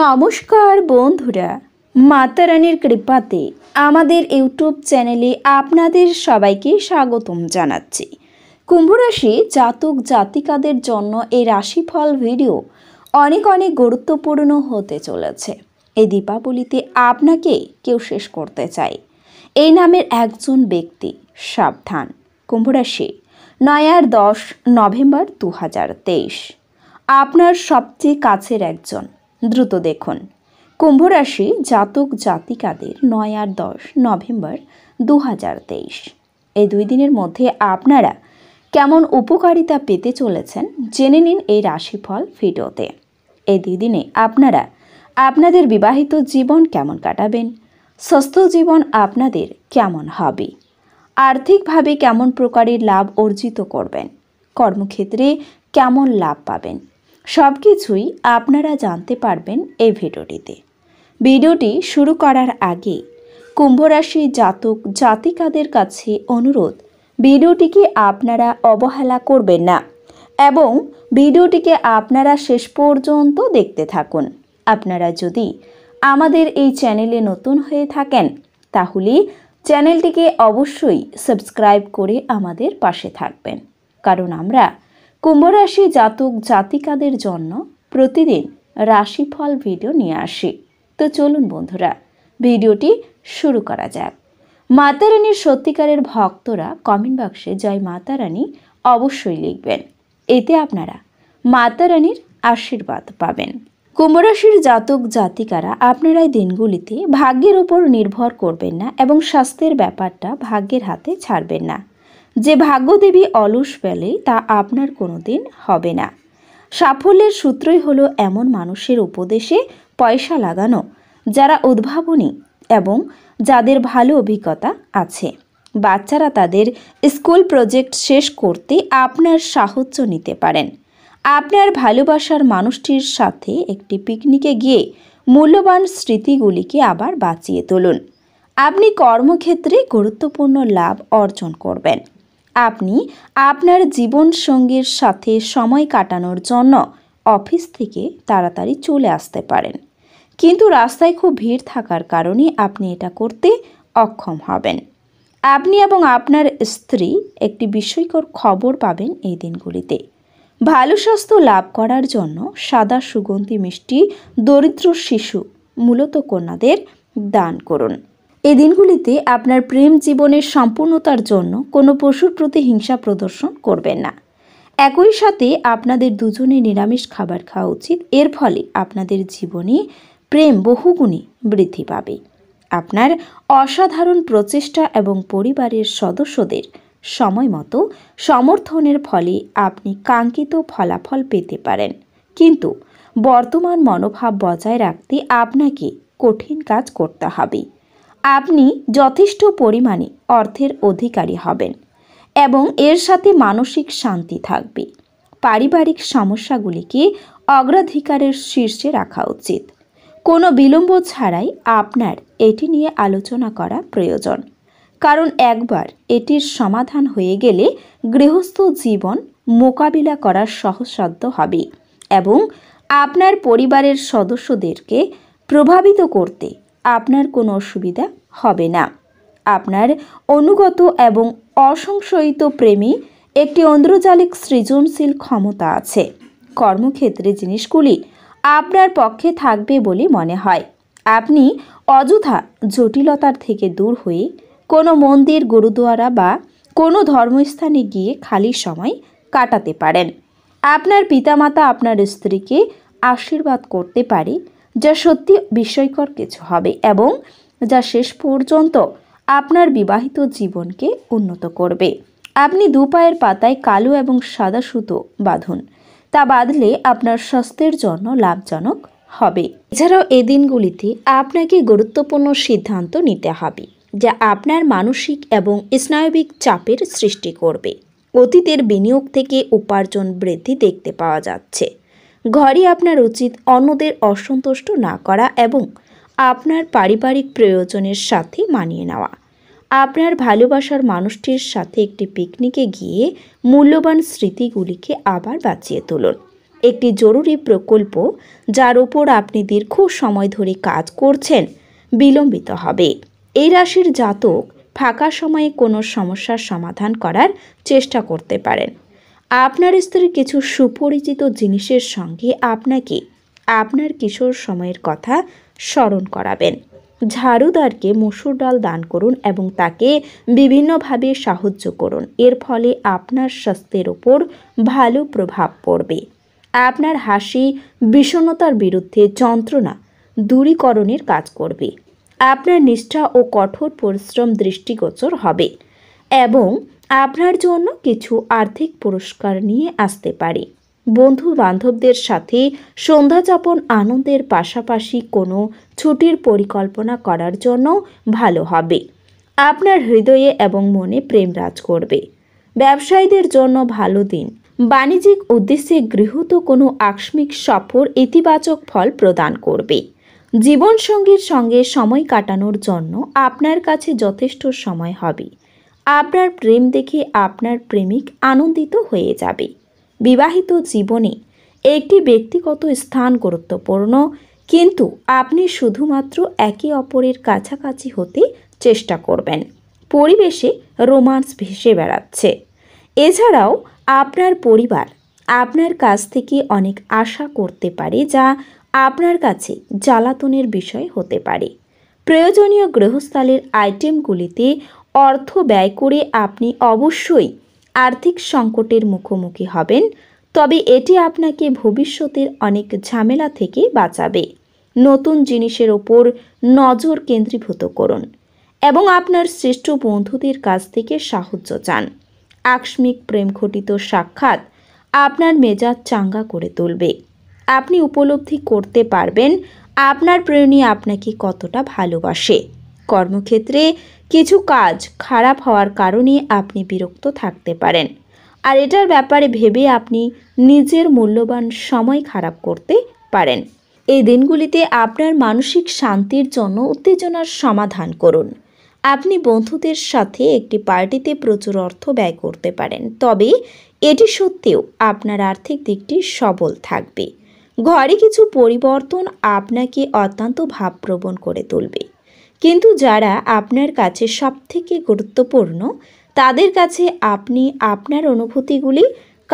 নমস্কার বন্ধুরা মাতারানির কৃপাতে আমাদের ইউটিউব চ্যানেলে আপনাদের সবাইকে স্বাগতম জানাচ্ছি কুম্ভরাশি জাতক জাতিকাদের জন্য এই রাশিফল ভিডিও অনেক অনেক গুরুত্বপূর্ণ হতে চলেছে এই দীপাবলিতে আপনাকে কেউ শেষ করতে চায় এই নামের একজন ব্যক্তি সাবধান কুম্ভরাশি নয় আর দশ নভেম্বর দু আপনার সবচেয়ে কাছের একজন দ্রুত দেখুন কুম্ভ রাশি জাতক জাতিকাদের নয় আর দশ নভেম্বর দু এই দুই দিনের মধ্যে আপনারা কেমন উপকারিতা পেতে চলেছেন জেনে নিন এই রাশিফল ভিডিওতে এই দুই দিনে আপনারা আপনাদের বিবাহিত জীবন কেমন কাটাবেন সুস্থ জীবন আপনাদের কেমন হবে আর্থিকভাবে কেমন প্রকারের লাভ অর্জিত করবেন কর্মক্ষেত্রে কেমন লাভ পাবেন সব কিছুই আপনারা জানতে পারবেন এই ভিডিওটিতে ভিডিওটি শুরু করার আগে কুম্ভরাশি জাতক জাতিকাদের কাছে অনুরোধ ভিডিওটিকে আপনারা অবহেলা করবেন না এবং ভিডিওটিকে আপনারা শেষ পর্যন্ত দেখতে থাকুন আপনারা যদি আমাদের এই চ্যানেলে নতুন হয়ে থাকেন তাহলে চ্যানেলটিকে অবশ্যই সাবস্ক্রাইব করে আমাদের পাশে থাকবেন কারণ আমরা কুম্ভরাশি জাতক জাতিকাদের জন্য প্রতিদিন রাশিফল ভিডিও নিয়ে আসি তো চলুন বন্ধুরা ভিডিওটি শুরু করা যাক মাতারানীর সত্যিকারের ভক্তরা কমেন্ট বক্সে জয় মাতারানী অবশ্যই লিখবেন এতে আপনারা মাতারানীর আশীর্বাদ পাবেন কুম্ভরাশির জাতক জাতিকারা আপনারা দিনগুলিতে ভাগ্যের উপর নির্ভর করবেন না এবং স্বাস্থ্যের ব্যাপারটা ভাগ্যের হাতে ছাড়বেন না যে ভাগ্যদেবী অলস ফেলে তা আপনার কোনো দিন হবে না সাফল্যের সূত্রই হলো এমন মানুষের উপদেশে পয়সা লাগানো যারা উদ্ভাবনী এবং যাদের ভালো অভিজ্ঞতা আছে বাচ্চারা তাদের স্কুল প্রজেক্ট শেষ করতে আপনার সাহায্য নিতে পারেন আপনার ভালোবাসার মানুষটির সাথে একটি পিকনিকে গিয়ে মূল্যবান স্মৃতিগুলিকে আবার বাঁচিয়ে তুলুন আপনি কর্মক্ষেত্রে গুরুত্বপূর্ণ লাভ অর্জন করবেন আপনি আপনার জীবন সঙ্গীর সাথে সময় কাটানোর জন্য অফিস থেকে তাড়াতাড়ি চলে আসতে পারেন কিন্তু রাস্তায় খুব ভিড় থাকার কারণে আপনি এটা করতে অক্ষম হবেন আপনি এবং আপনার স্ত্রী একটি বিস্ময়কর খবর পাবেন এই দিনগুলিতে ভালো স্বাস্থ্য লাভ করার জন্য সাদা সুগন্ধি মিষ্টি দরিদ্র শিশু মূলত কন্যাদের দান করুন এই দিনগুলিতে আপনার প্রেম জীবনের সম্পূর্ণতার জন্য কোনো পশুর প্রতি হিংসা প্রদর্শন করবেন না একই সাথে আপনাদের দুজনে নিরামিষ খাবার খাওয়া উচিত এর ফলে আপনাদের জীবনে প্রেম বহুগুণে বৃদ্ধি পাবে আপনার অসাধারণ প্রচেষ্টা এবং পরিবারের সদস্যদের সময় মতো সমর্থনের ফলে আপনি কাঙ্ক্ষিত ফলাফল পেতে পারেন কিন্তু বর্তমান মনোভাব বজায় রাখতে আপনাকে কঠিন কাজ করতে হবে আপনি যথেষ্ট পরিমাণে অর্থের অধিকারী হবেন এবং এর সাথে মানসিক শান্তি থাকবে পারিবারিক সমস্যাগুলিকে অগ্রাধিকারের শীর্ষে রাখা উচিত কোনো বিলম্ব ছাড়াই আপনার এটি নিয়ে আলোচনা করা প্রয়োজন কারণ একবার এটির সমাধান হয়ে গেলে গৃহস্থ জীবন মোকাবিলা করার সহসাধ্য হবে এবং আপনার পরিবারের সদস্যদেরকে প্রভাবিত করতে আপনার কোনো অসুবিধা হবে না আপনার অনুগত এবং অসংশয়িত প্রেমী একটি অন্ধ্রজালিক সৃজনশীল ক্ষমতা আছে কর্মক্ষেত্রে জিনিসগুলি আপনার পক্ষে থাকবে বলে মনে হয় আপনি অযথা জটিলতার থেকে দূর হয়ে কোনো মন্দির গুরুদুয়ারা বা কোনো ধর্মস্থানে গিয়ে খালি সময় কাটাতে পারেন আপনার পিতামাতা আপনার স্ত্রীকে আশীর্বাদ করতে পারে যা সত্যি বিস্ময়কর কিছু হবে এবং যা শেষ পর্যন্ত আপনার বিবাহিত জীবনকে উন্নত করবে আপনি দু পায়ের পাতায় কালো এবং সাদা সুতো বাঁধুন তা বাঁধলে আপনার স্বাস্থ্যের জন্য লাভজনক হবে এছাড়াও এ দিনগুলিতে আপনাকে গুরুত্বপূর্ণ সিদ্ধান্ত নিতে হবে যা আপনার মানসিক এবং স্নায়বিক চাপের সৃষ্টি করবে অতীতের বিনিয়োগ থেকে উপার্জন বৃদ্ধি দেখতে পাওয়া যাচ্ছে ঘরে আপনার উচিত অন্যদের অসন্তুষ্ট না করা এবং আপনার পারিবারিক প্রয়োজনের সাথে মানিয়ে নেওয়া আপনার ভালোবাসার মানুষটির সাথে একটি পিকনিকে গিয়ে মূল্যবান স্মৃতিগুলিকে আবার বাঁচিয়ে তুলুন একটি জরুরি প্রকল্প যার উপর আপনি দীর্ঘ সময় ধরে কাজ করছেন বিলম্বিত হবে এই রাশির জাতক ফাঁকা সময়ে কোনো সমস্যার সমাধান করার চেষ্টা করতে পারেন আপনার স্ত্রীর কিছু সুপরিচিত জিনিসের সঙ্গে আপনাকে আপনার কিশোর সময়ের কথা স্মরণ করাবেন ঝাড়ুদারকে মসুর ডাল দান করুন এবং তাকে বিভিন্নভাবে সাহায্য করুন এর ফলে আপনার স্বাস্থ্যের ওপর ভালো প্রভাব পড়বে আপনার হাসি বিষণতার বিরুদ্ধে যন্ত্রণা দূরীকরণের কাজ করবে আপনার নিষ্ঠা ও কঠোর পরিশ্রম দৃষ্টিগোচর হবে এবং আপনার জন্য কিছু আর্থিক পুরস্কার নিয়ে আসতে পারি বন্ধু বান্ধবদের সাথে সন্ধ্যাযাপন আনন্দের পাশাপাশি কোনো ছুটির পরিকল্পনা করার জন্য ভালো হবে আপনার হৃদয়ে এবং মনে প্রেম রাজ করবে ব্যবসায়ীদের জন্য ভালো দিন বাণিজ্যিক উদ্দেশ্যে গৃহীত কোনো আকস্মিক সফর ইতিবাচক ফল প্রদান করবে জীবনসঙ্গীর সঙ্গে সময় কাটানোর জন্য আপনার কাছে যথেষ্ট সময় হবে আপনার প্রেম দেখে আপনার প্রেমিক আনন্দিত হয়ে যাবে বিবাহিত জীবনে একটি ব্যক্তিগত স্থান গুরুত্বপূর্ণ কিন্তু আপনি শুধুমাত্র একে অপরের কাছাকাছি হতে চেষ্টা করবেন পরিবেশে রোমান্স ভেসে বেড়াচ্ছে এছাড়াও আপনার পরিবার আপনার কাছ থেকে অনেক আশা করতে পারে যা আপনার কাছে জ্বালাতনের বিষয় হতে পারে প্রয়োজনীয় গৃহস্থলের আইটেমগুলিতে অর্থ ব্যয় করে আপনি অবশ্যই আর্থিক সংকটের মুখোমুখি হবেন তবে এটি আপনাকে ভবিষ্যতের অনেক ঝামেলা থেকে বাঁচাবে নতুন জিনিসের ওপর নজর কেন্দ্রীভূত করুন এবং আপনার শ্রেষ্ঠ বন্ধুদের কাছ থেকে সাহায্য চান আকস্মিক প্রেমঘটিত সাক্ষাৎ আপনার মেজাজ চাঙ্গা করে তুলবে আপনি উপলব্ধি করতে পারবেন আপনার প্রেমী আপনাকে কতটা ভালোবাসে কর্মক্ষেত্রে কিছু কাজ খারাপ হওয়ার কারণে আপনি বিরক্ত থাকতে পারেন আর এটার ব্যাপারে ভেবে আপনি নিজের মূল্যবান সময় খারাপ করতে পারেন এই দিনগুলিতে আপনার মানসিক শান্তির জন্য উত্তেজনার সমাধান করুন আপনি বন্ধুদের সাথে একটি পার্টিতে প্রচুর অর্থ ব্যয় করতে পারেন তবে এটি সত্ত্বেও আপনার আর্থিক দিকটি সবল থাকবে ঘরে কিছু পরিবর্তন আপনাকে অত্যন্ত ভাবপ্রবণ করে তুলবে কিন্তু যারা আপনার কাছে সবথেকে গুরুত্বপূর্ণ তাদের কাছে আপনি আপনার অনুভূতিগুলি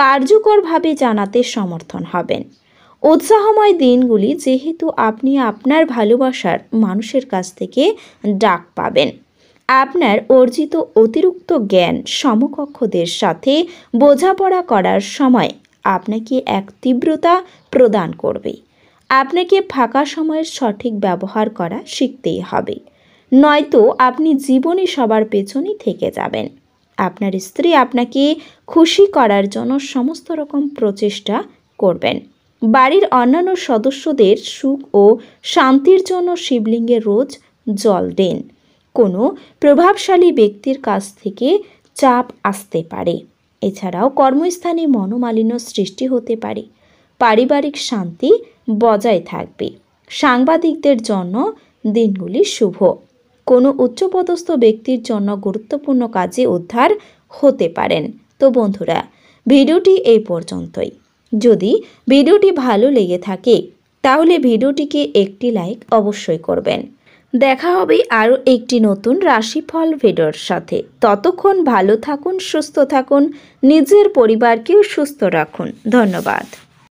কার্যকরভাবে জানাতে সমর্থন হবেন উৎসাহময় দিনগুলি যেহেতু আপনি আপনার ভালোবাসার মানুষের কাছ থেকে ডাক পাবেন আপনার অর্জিত অতিরিক্ত জ্ঞান সমকক্ষদের সাথে বোঝাপড়া করার সময় আপনাকে এক তীব্রতা প্রদান করবে আপনাকে ফাঁকা সময়ের সঠিক ব্যবহার করা শিখতেই হবে নয়তো আপনি জীবনে সবার পেছনই থেকে যাবেন আপনার স্ত্রী আপনাকে খুশি করার জন্য সমস্ত রকম প্রচেষ্টা করবেন বাড়ির অন্যান্য সদস্যদের সুখ ও শান্তির জন্য শিবলিঙ্গে রোজ জল দেন কোনো প্রভাবশালী ব্যক্তির কাছ থেকে চাপ আসতে পারে এছাড়াও কর্মস্থানে মনোমালিন্য সৃষ্টি হতে পারে পারিবারিক শান্তি বজায় থাকবে সাংবাদিকদের জন্য দিনগুলি শুভ কোনো উচ্চপদস্থ ব্যক্তির জন্য গুরুত্বপূর্ণ কাজে উদ্ধার হতে পারেন তো বন্ধুরা ভিডিওটি এই পর্যন্তই যদি ভিডিওটি ভালো লেগে থাকে তাহলে ভিডিওটিকে একটি লাইক অবশ্যই করবেন দেখা হবে আরও একটি নতুন রাশিফল ভিডিওর সাথে ততক্ষণ ভালো থাকুন সুস্থ থাকুন নিজের পরিবারকেও সুস্থ রাখুন ধন্যবাদ